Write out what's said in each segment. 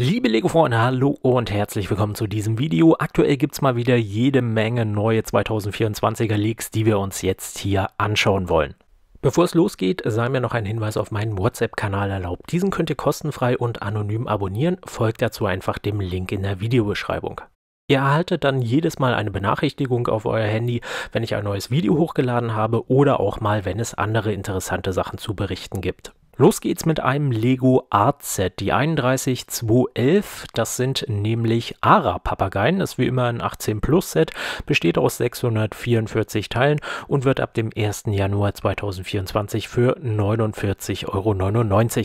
Liebe Lego-Freunde, hallo und herzlich willkommen zu diesem Video. Aktuell gibt es mal wieder jede Menge neue 2024er Leaks, die wir uns jetzt hier anschauen wollen. Bevor es losgeht, sei mir noch ein Hinweis auf meinen WhatsApp-Kanal erlaubt. Diesen könnt ihr kostenfrei und anonym abonnieren, folgt dazu einfach dem Link in der Videobeschreibung. Ihr erhaltet dann jedes Mal eine Benachrichtigung auf euer Handy, wenn ich ein neues Video hochgeladen habe oder auch mal, wenn es andere interessante Sachen zu berichten gibt. Los geht's mit einem Lego Art Set, die 31211. Das sind nämlich ARA-Papageien, Das ist wie immer ein 18-Plus-Set, besteht aus 644 Teilen und wird ab dem 1. Januar 2024 für 49,99 Euro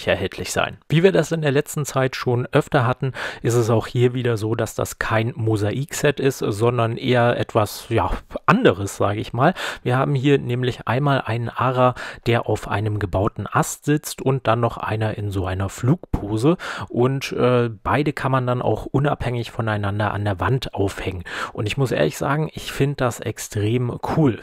erhältlich sein. Wie wir das in der letzten Zeit schon öfter hatten, ist es auch hier wieder so, dass das kein Mosaik-Set ist, sondern eher etwas ja, anderes, sage ich mal. Wir haben hier nämlich einmal einen ARA, der auf einem gebauten Ast sitzt und dann noch einer in so einer Flugpose. Und äh, beide kann man dann auch unabhängig voneinander an der Wand aufhängen. Und ich muss ehrlich sagen, ich finde das extrem cool.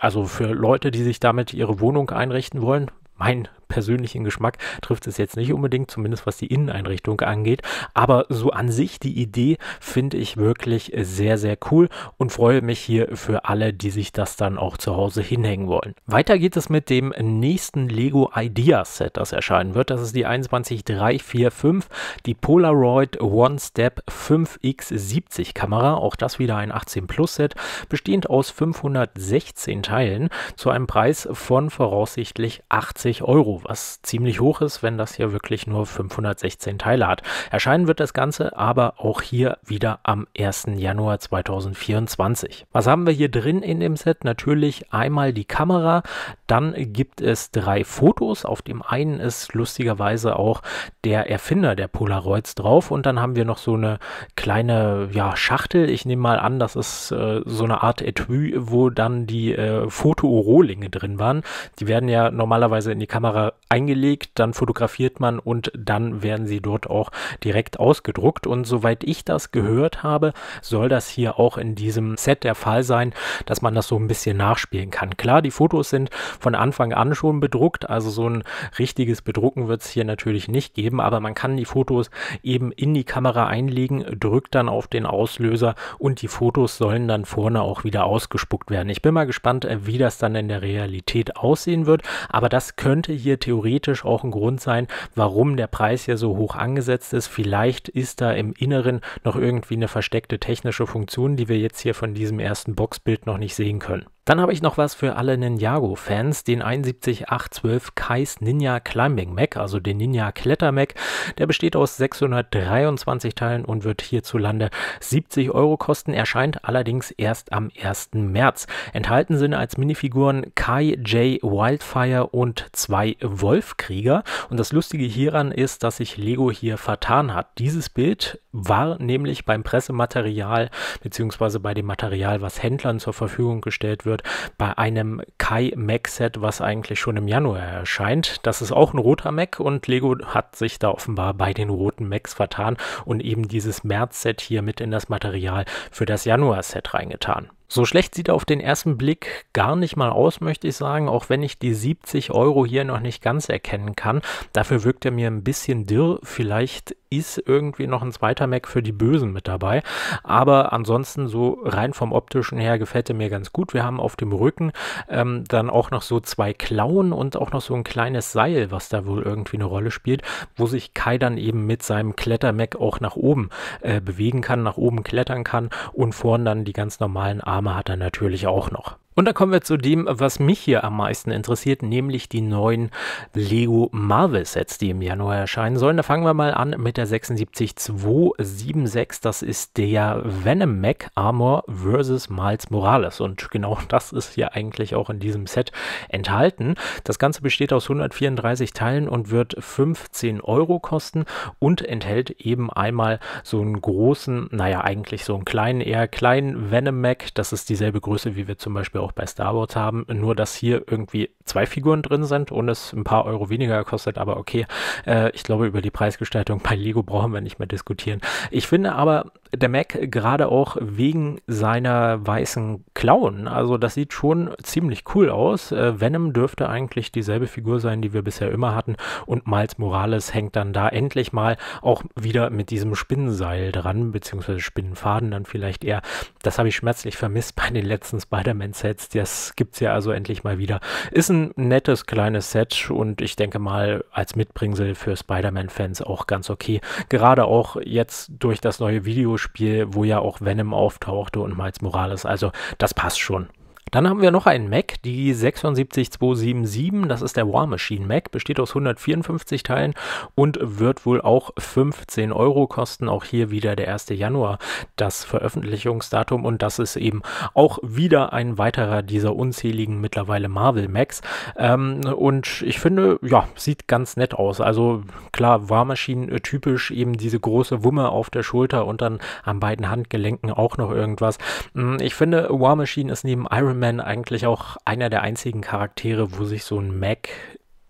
Also für Leute, die sich damit ihre Wohnung einrichten wollen, mein persönlichen Geschmack trifft es jetzt nicht unbedingt, zumindest was die Inneneinrichtung angeht. Aber so an sich die Idee finde ich wirklich sehr, sehr cool und freue mich hier für alle, die sich das dann auch zu Hause hinhängen wollen. Weiter geht es mit dem nächsten Lego Ideas Set, das erscheinen wird. Das ist die 21345, die Polaroid One Step 5x70 Kamera. Auch das wieder ein 18 Plus Set, bestehend aus 516 Teilen zu einem Preis von voraussichtlich 80 Euro. Euro, was ziemlich hoch ist, wenn das hier wirklich nur 516 Teile hat. Erscheinen wird das Ganze aber auch hier wieder am 1. Januar 2024. Was haben wir hier drin in dem Set? Natürlich einmal die Kamera, dann gibt es drei Fotos. Auf dem einen ist lustigerweise auch der Erfinder der Polaroids drauf und dann haben wir noch so eine kleine ja, Schachtel. Ich nehme mal an, das ist äh, so eine Art Etui, wo dann die äh, Foto-Rohlinge drin waren. Die werden ja normalerweise in die Kamera eingelegt, dann fotografiert man und dann werden sie dort auch direkt ausgedruckt. Und soweit ich das gehört habe, soll das hier auch in diesem Set der Fall sein, dass man das so ein bisschen nachspielen kann. Klar, die Fotos sind von Anfang an schon bedruckt, also so ein richtiges Bedrucken wird es hier natürlich nicht geben, aber man kann die Fotos eben in die Kamera einlegen, drückt dann auf den Auslöser und die Fotos sollen dann vorne auch wieder ausgespuckt werden. Ich bin mal gespannt, äh, wie das dann in der Realität aussehen wird, aber das könnte hier könnte theoretisch auch ein Grund sein, warum der Preis hier so hoch angesetzt ist. Vielleicht ist da im Inneren noch irgendwie eine versteckte technische Funktion, die wir jetzt hier von diesem ersten Boxbild noch nicht sehen können. Dann habe ich noch was für alle Ninjago-Fans, den 71812 Kais Ninja Climbing Mac, also den Ninja Kletter Mac. Der besteht aus 623 Teilen und wird hierzulande 70 Euro kosten, erscheint allerdings erst am 1. März. Enthalten sind als Minifiguren Kai J. Wildfire und zwei Wolfkrieger. Und das Lustige hieran ist, dass sich Lego hier vertan hat. Dieses Bild war nämlich beim Pressematerial bzw. bei dem Material, was Händlern zur Verfügung gestellt wird, wird, bei einem Kai Mac-Set, was eigentlich schon im Januar erscheint. Das ist auch ein roter Mac und Lego hat sich da offenbar bei den roten Macs vertan und eben dieses März-Set hier mit in das Material für das Januar-Set reingetan. So schlecht sieht er auf den ersten Blick gar nicht mal aus, möchte ich sagen, auch wenn ich die 70 Euro hier noch nicht ganz erkennen kann. Dafür wirkt er mir ein bisschen dirr. Vielleicht ist irgendwie noch ein zweiter Mac für die Bösen mit dabei. Aber ansonsten so rein vom optischen her gefällt er mir ganz gut. Wir haben auf dem Rücken ähm, dann auch noch so zwei Klauen und auch noch so ein kleines Seil, was da wohl irgendwie eine Rolle spielt, wo sich Kai dann eben mit seinem Kletter-Mac auch nach oben äh, bewegen kann, nach oben klettern kann und vorn dann die ganz normalen Arme Arme hat er natürlich auch noch. Und da kommen wir zu dem, was mich hier am meisten interessiert, nämlich die neuen Lego Marvel Sets, die im Januar erscheinen sollen. Da fangen wir mal an mit der 76276. Das ist der Venom Mac Armor versus Miles Morales. Und genau das ist hier eigentlich auch in diesem Set enthalten. Das Ganze besteht aus 134 Teilen und wird 15 Euro kosten und enthält eben einmal so einen großen, naja, eigentlich so einen kleinen, eher kleinen Venom Mac. Das ist dieselbe Größe, wie wir zum Beispiel auch bei Star Wars haben, nur dass hier irgendwie zwei Figuren drin sind und es ein paar Euro weniger kostet, aber okay, äh, ich glaube, über die Preisgestaltung bei Lego brauchen wir nicht mehr diskutieren. Ich finde aber, der Mac gerade auch wegen seiner weißen Klauen. Also das sieht schon ziemlich cool aus. Äh, Venom dürfte eigentlich dieselbe Figur sein, die wir bisher immer hatten. Und Miles Morales hängt dann da endlich mal auch wieder mit diesem Spinnenseil dran, beziehungsweise Spinnenfaden dann vielleicht eher. Das habe ich schmerzlich vermisst bei den letzten Spider-Man-Sets. Das gibt es ja also endlich mal wieder. Ist ein nettes kleines Set und ich denke mal als Mitbringsel für Spider-Man-Fans auch ganz okay. Gerade auch jetzt durch das neue Videospiel Spiel, wo ja auch Venom auftauchte und Miles Morales. Also das passt schon. Dann haben wir noch einen Mac, die 76277, das ist der War Machine Mac, besteht aus 154 Teilen und wird wohl auch 15 Euro kosten. Auch hier wieder der 1. Januar, das Veröffentlichungsdatum und das ist eben auch wieder ein weiterer dieser unzähligen mittlerweile Marvel Macs. Ähm, und ich finde, ja, sieht ganz nett aus. Also klar, War Machine äh, typisch, eben diese große Wumme auf der Schulter und dann an beiden Handgelenken auch noch irgendwas. Hm, ich finde, War Machine ist neben Iron Iron Man eigentlich auch einer der einzigen Charaktere, wo sich so ein Mac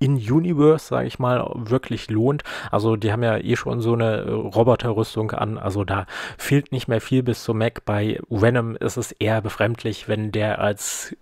in Universe, sage ich mal, wirklich lohnt. Also die haben ja eh schon so eine äh, Roboterrüstung an, also da fehlt nicht mehr viel bis zum Mac. Bei Venom ist es eher befremdlich, wenn der als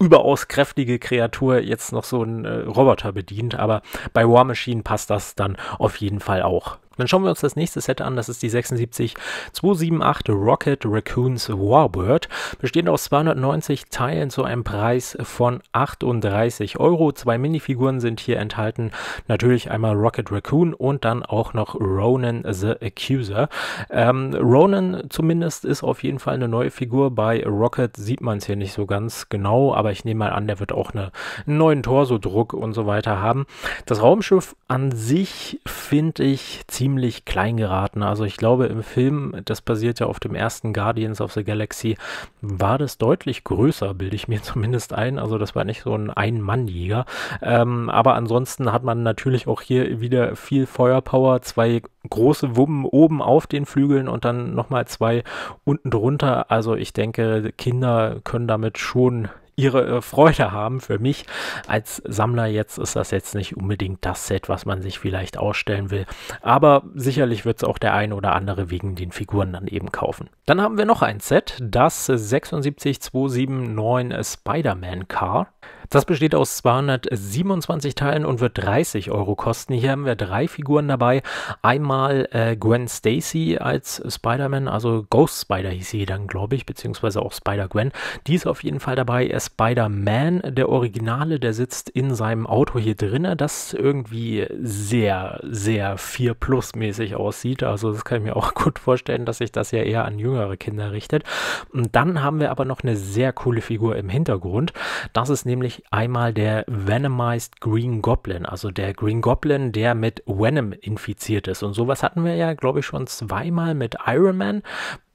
überaus kräftige Kreatur jetzt noch so einen äh, Roboter bedient, aber bei War Machine passt das dann auf jeden Fall auch. Dann schauen wir uns das nächste Set an. Das ist die 76278 Rocket Raccoons Warbird. Bestehend aus 290 Teilen zu einem Preis von 38 Euro. Zwei Minifiguren sind hier enthalten. Natürlich einmal Rocket Raccoon und dann auch noch Ronan the Accuser. Ähm, Ronan zumindest ist auf jeden Fall eine neue Figur. Bei Rocket sieht man es hier nicht so ganz genau, aber ich nehme mal an, der wird auch eine, einen neuen Torso-Druck und so weiter haben. Das Raumschiff an sich finde ich ziemlich ziemlich klein geraten. Also ich glaube, im Film, das basiert ja auf dem ersten Guardians of the Galaxy, war das deutlich größer, bilde ich mir zumindest ein. Also das war nicht so ein Ein-Mann-Jäger. Ähm, aber ansonsten hat man natürlich auch hier wieder viel Feuerpower, zwei große Wummen oben auf den Flügeln und dann nochmal zwei unten drunter. Also ich denke, Kinder können damit schon ihre äh, Freude haben. Für mich als Sammler jetzt ist das jetzt nicht unbedingt das Set, was man sich vielleicht ausstellen will. Aber sicherlich wird es auch der eine oder andere wegen den Figuren dann eben kaufen. Dann haben wir noch ein Set, das 76279 Spider-Man Car. Das besteht aus 227 Teilen und wird 30 Euro kosten. Hier haben wir drei Figuren dabei. Einmal äh, Gwen Stacy als Spider-Man, also Ghost Spider hieß sie dann, glaube ich, beziehungsweise auch Spider-Gwen. Die ist auf jeden Fall dabei. Spider-Man, der Originale, der sitzt in seinem Auto hier drin, das irgendwie sehr, sehr 4 Plus mäßig aussieht. Also das kann ich mir auch gut vorstellen, dass sich das ja eher an jüngere Kinder richtet. Und dann haben wir aber noch eine sehr coole Figur im Hintergrund. Das ist nämlich einmal der Venomized Green Goblin, also der Green Goblin, der mit Venom infiziert ist. Und sowas hatten wir ja, glaube ich, schon zweimal mit Iron Man,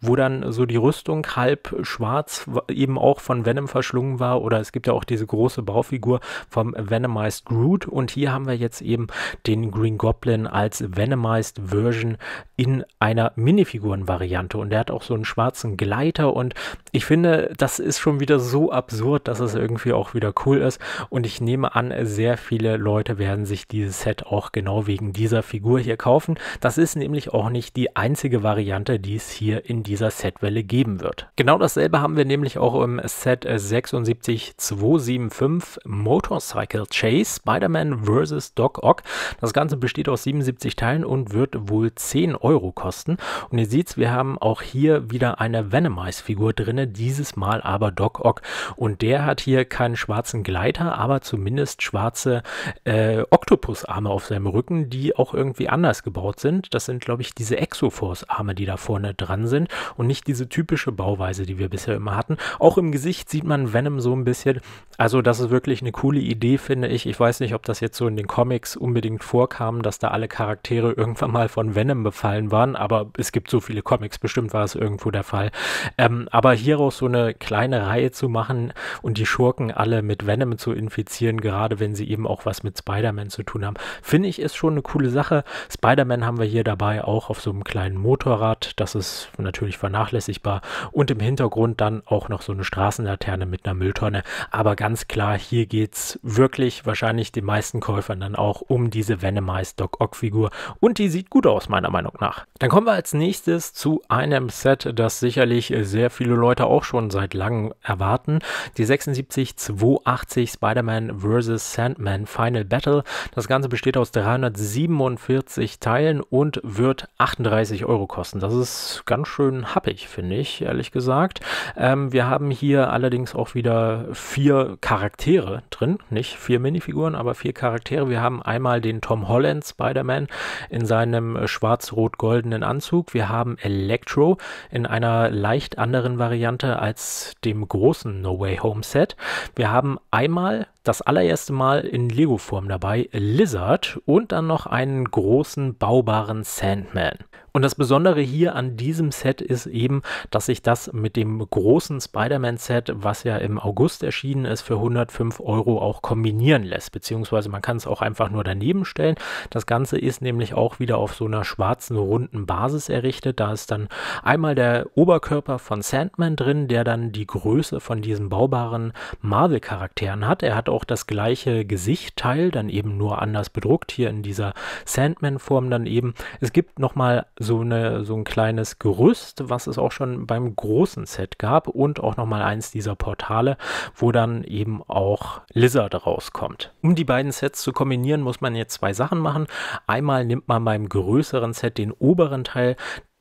wo dann so die Rüstung halb schwarz eben auch von Venom verschlungen war oder es gibt ja auch diese große Baufigur vom Venomized Groot und hier haben wir jetzt eben den Green Goblin als Venomized Version in einer Minifiguren-Variante und der hat auch so einen schwarzen Gleiter und ich finde, das ist schon wieder so absurd, dass es irgendwie auch wieder cool ist und ich nehme an, sehr viele Leute werden sich dieses Set auch genau wegen dieser Figur hier kaufen. Das ist nämlich auch nicht die einzige Variante, die es hier in dieser Setwelle geben wird. Genau dasselbe haben wir nämlich auch im Set 76275 Motorcycle Chase Spider-Man vs. Doc Ock. Das Ganze besteht aus 77 Teilen und wird wohl 10 Euro kosten. Und ihr seht, wir haben auch hier wieder eine Venomize-Figur drin, dieses Mal aber Doc Ock. Und der hat hier keinen schwarzen Gleiter, aber zumindest schwarze äh, Octopus-Arme auf seinem Rücken, die auch irgendwie anders gebaut sind. Das sind, glaube ich, diese Exoforce-Arme, die da vorne dran sind und nicht diese typische Bauweise, die wir bisher immer hatten. Auch im Gesicht sieht man Venom so ein bisschen. Also das ist wirklich eine coole Idee, finde ich. Ich weiß nicht, ob das jetzt so in den Comics unbedingt vorkam, dass da alle Charaktere irgendwann mal von Venom befallen waren, aber es gibt so viele Comics, bestimmt war es irgendwo der Fall. Ähm, aber hieraus so eine kleine Reihe zu machen und die Schurken alle mit Venom zu infizieren, gerade wenn sie eben auch was mit Spider-Man zu tun haben, finde ich ist schon eine coole Sache. Spider-Man haben wir hier dabei auch auf so einem kleinen Motorrad. Das ist natürlich natürlich vernachlässigbar. Und im Hintergrund dann auch noch so eine Straßenlaterne mit einer Mülltonne. Aber ganz klar, hier geht es wirklich wahrscheinlich den meisten Käufern dann auch um diese Venomize Doc Ock Figur. Und die sieht gut aus, meiner Meinung nach. Dann kommen wir als nächstes zu einem Set, das sicherlich äh, sehr viele Leute auch schon seit langem erwarten. Die 76-280 Spider-Man vs. Sandman Final Battle. Das Ganze besteht aus 347 Teilen und wird 38 Euro kosten. Das ist ganz schön bisschen happig, finde ich, ehrlich gesagt. Ähm, wir haben hier allerdings auch wieder vier Charaktere drin, nicht vier Minifiguren, aber vier Charaktere. Wir haben einmal den Tom Holland Spider-Man in seinem schwarz-rot-goldenen Anzug. Wir haben Electro in einer leicht anderen Variante als dem großen No Way Home Set. Wir haben einmal das allererste Mal in Lego-Form dabei Lizard und dann noch einen großen baubaren Sandman. Und das Besondere hier an diesem Set ist eben, dass sich das mit dem großen Spider-Man-Set, was ja im August erschienen ist, für 105 Euro auch kombinieren lässt. Beziehungsweise man kann es auch einfach nur daneben stellen. Das Ganze ist nämlich auch wieder auf so einer schwarzen, runden Basis errichtet. Da ist dann einmal der Oberkörper von Sandman drin, der dann die Größe von diesen baubaren Marvel-Charakteren hat. Er hat auch das gleiche Gesichtteil, dann eben nur anders bedruckt, hier in dieser Sandman-Form dann eben. Es gibt nochmal so, so ein kleines Gerüst, was es auch schon beim großen Set gab und auch nochmal eins dieser Portale, wo dann eben auch Lizard rauskommt. Um die beiden Sets zu kombinieren, muss man jetzt zwei Sachen machen. Einmal nimmt man beim größeren Set den oberen Teil,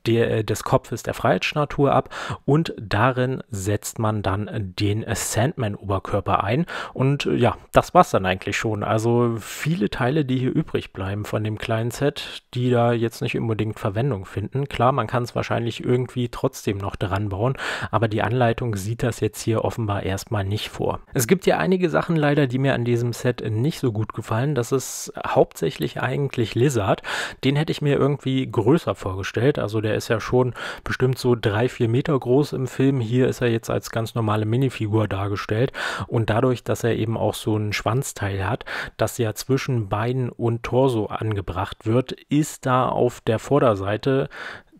der, äh, des Kopfes der Freiheitsstatue ab und darin setzt man dann den Sandman-Oberkörper ein. Und äh, ja, das war's dann eigentlich schon. Also viele Teile, die hier übrig bleiben von dem kleinen Set, die da jetzt nicht unbedingt Verwendung finden. Klar, man kann es wahrscheinlich irgendwie trotzdem noch dran bauen, aber die Anleitung sieht das jetzt hier offenbar erstmal nicht vor. Es gibt ja einige Sachen leider, die mir an diesem Set nicht so gut gefallen. Das ist hauptsächlich eigentlich Lizard. Den hätte ich mir irgendwie größer vorgestellt. Also der ist ja schon bestimmt so drei, vier Meter groß im Film. Hier ist er jetzt als ganz normale Minifigur dargestellt. Und dadurch, dass er eben auch so einen Schwanzteil hat, das ja zwischen Beinen und Torso angebracht wird, ist da auf der Vorderseite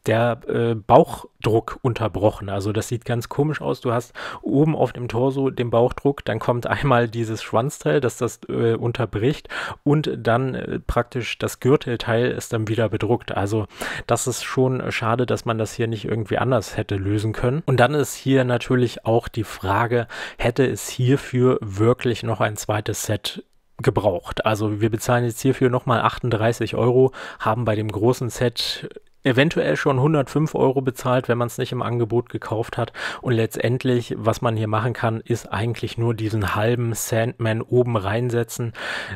der äh, Bauchdruck unterbrochen. Also das sieht ganz komisch aus. Du hast oben auf dem Torso den Bauchdruck, dann kommt einmal dieses Schwanzteil, das das äh, unterbricht und dann äh, praktisch das Gürtelteil ist dann wieder bedruckt. Also das ist schon schade, dass man das hier nicht irgendwie anders hätte lösen können. Und dann ist hier natürlich auch die Frage, hätte es hierfür wirklich noch ein zweites Set gebraucht. Also wir bezahlen jetzt hierfür nochmal 38 Euro, haben bei dem großen Set eventuell schon 105 Euro bezahlt, wenn man es nicht im Angebot gekauft hat. Und letztendlich, was man hier machen kann, ist eigentlich nur diesen halben Sandman oben reinsetzen.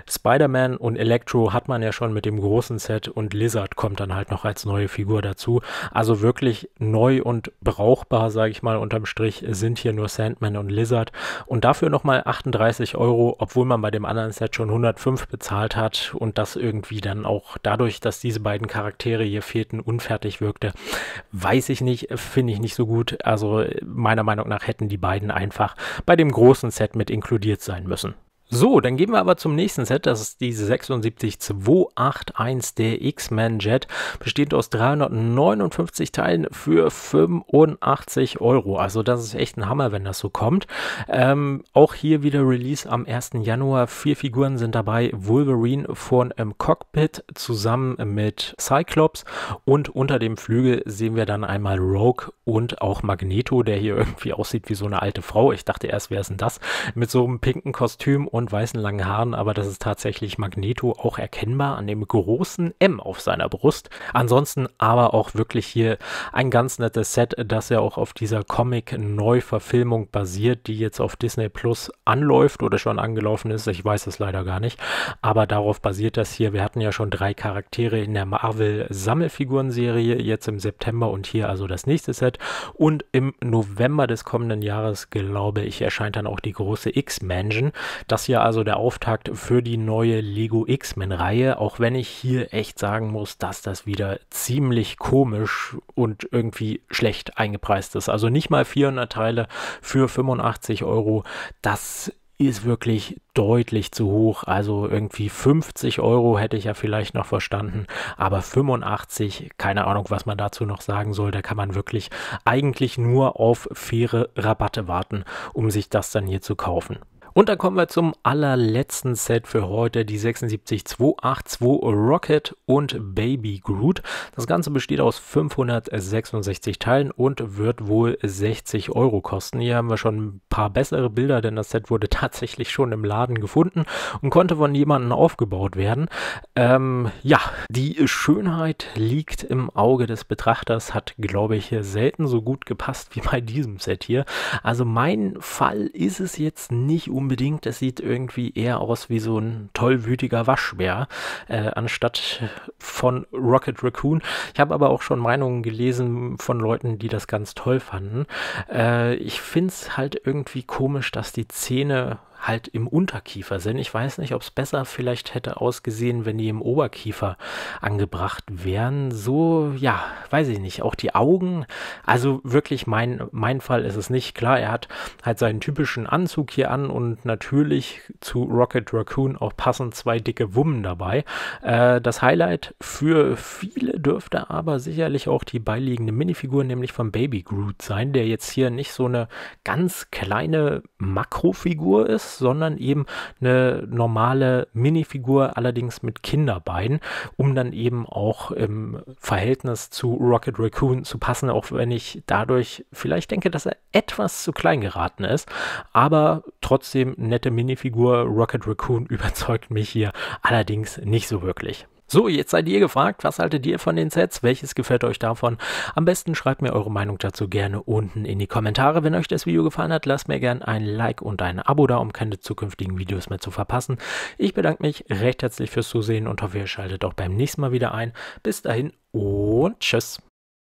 Spider-Man und Electro hat man ja schon mit dem großen Set und Lizard kommt dann halt noch als neue Figur dazu. Also wirklich neu und brauchbar, sage ich mal, unterm Strich sind hier nur Sandman und Lizard. Und dafür nochmal 38 Euro, obwohl man bei dem anderen Set schon 105 bezahlt hat und das irgendwie dann auch dadurch, dass diese beiden Charaktere hier fehlten, un unfertig wirkte. Weiß ich nicht, finde ich nicht so gut. Also meiner Meinung nach hätten die beiden einfach bei dem großen Set mit inkludiert sein müssen. So, dann gehen wir aber zum nächsten Set. Das ist diese 76281 der X-Men Jet. Besteht aus 359 Teilen für 85 Euro. Also das ist echt ein Hammer, wenn das so kommt. Ähm, auch hier wieder Release am 1. Januar. Vier Figuren sind dabei. Wolverine von im Cockpit zusammen mit Cyclops. Und unter dem Flügel sehen wir dann einmal Rogue und auch Magneto, der hier irgendwie aussieht wie so eine alte Frau. Ich dachte erst, wer ist denn das? Mit so einem pinken Kostüm und und weißen langen Haaren, aber das ist tatsächlich Magneto auch erkennbar an dem großen M auf seiner Brust. Ansonsten aber auch wirklich hier ein ganz nettes Set, das ja auch auf dieser Comic-Neuverfilmung basiert, die jetzt auf Disney Plus anläuft oder schon angelaufen ist. Ich weiß es leider gar nicht, aber darauf basiert das hier. Wir hatten ja schon drei Charaktere in der Marvel-Sammelfiguren-Serie jetzt im September und hier also das nächste Set. Und im November des kommenden Jahres, glaube ich, erscheint dann auch die große X-Mansion. Das hier hier also der Auftakt für die neue Lego X-Men-Reihe, auch wenn ich hier echt sagen muss, dass das wieder ziemlich komisch und irgendwie schlecht eingepreist ist. Also nicht mal 400 Teile für 85 Euro, das ist wirklich deutlich zu hoch. Also irgendwie 50 Euro hätte ich ja vielleicht noch verstanden, aber 85, keine Ahnung, was man dazu noch sagen soll. Da kann man wirklich eigentlich nur auf faire Rabatte warten, um sich das dann hier zu kaufen. Und dann kommen wir zum allerletzten Set für heute, die 76282 Rocket und Baby Groot. Das Ganze besteht aus 566 Teilen und wird wohl 60 Euro kosten. Hier haben wir schon ein paar bessere Bilder, denn das Set wurde tatsächlich schon im Laden gefunden und konnte von jemandem aufgebaut werden. Ähm, ja, die Schönheit liegt im Auge des Betrachters, hat, glaube ich, selten so gut gepasst wie bei diesem Set hier. Also mein Fall ist es jetzt nicht unbedingt unbedingt. Es sieht irgendwie eher aus wie so ein tollwütiger Waschbär, äh, anstatt von Rocket Raccoon. Ich habe aber auch schon Meinungen gelesen von Leuten, die das ganz toll fanden. Äh, ich finde es halt irgendwie komisch, dass die Zähne halt im Unterkiefer sind. Ich weiß nicht, ob es besser vielleicht hätte ausgesehen, wenn die im Oberkiefer angebracht wären. So, ja, weiß ich nicht. Auch die Augen. Also wirklich mein, mein Fall ist es nicht. Klar, er hat halt seinen typischen Anzug hier an und natürlich zu Rocket Raccoon auch passend zwei dicke Wummen dabei. Äh, das Highlight für viele dürfte aber sicherlich auch die beiliegende Minifigur, nämlich von Baby Groot sein, der jetzt hier nicht so eine ganz kleine Makrofigur ist, sondern eben eine normale Minifigur, allerdings mit Kinderbeinen, um dann eben auch im Verhältnis zu Rocket Raccoon zu passen, auch wenn ich dadurch vielleicht denke, dass er etwas zu klein geraten ist. Aber trotzdem nette Minifigur, Rocket Raccoon überzeugt mich hier allerdings nicht so wirklich. So, jetzt seid ihr gefragt, was haltet ihr von den Sets? Welches gefällt euch davon? Am besten schreibt mir eure Meinung dazu gerne unten in die Kommentare. Wenn euch das Video gefallen hat, lasst mir gerne ein Like und ein Abo da, um keine zukünftigen Videos mehr zu verpassen. Ich bedanke mich recht herzlich fürs Zusehen und hoffe, ihr schaltet auch beim nächsten Mal wieder ein. Bis dahin und tschüss.